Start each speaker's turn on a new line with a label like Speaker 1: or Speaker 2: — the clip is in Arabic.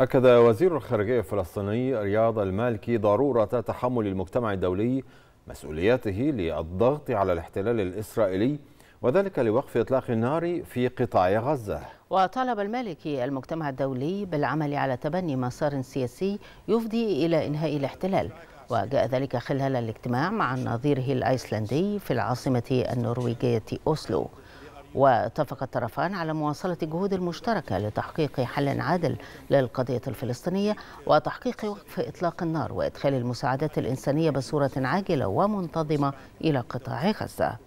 Speaker 1: أكد وزير الخارجية الفلسطيني رياض المالكي ضرورة تحمل المجتمع الدولي مسؤولياته للضغط على الاحتلال الإسرائيلي وذلك لوقف إطلاق النار في قطاع غزة
Speaker 2: وطالب المالكي المجتمع الدولي بالعمل على تبني مسار سياسي يفضي إلى إنهاء الاحتلال وجاء ذلك خلال الاجتماع مع نظيره الأيسلندي في العاصمة النرويجية أوسلو واتفق الطرفان على مواصلة الجهود المشتركة لتحقيق حل عادل للقضية الفلسطينية وتحقيق وقف إطلاق النار وإدخال المساعدات الإنسانية بصورة عاجلة ومنتظمة إلى قطاع غزة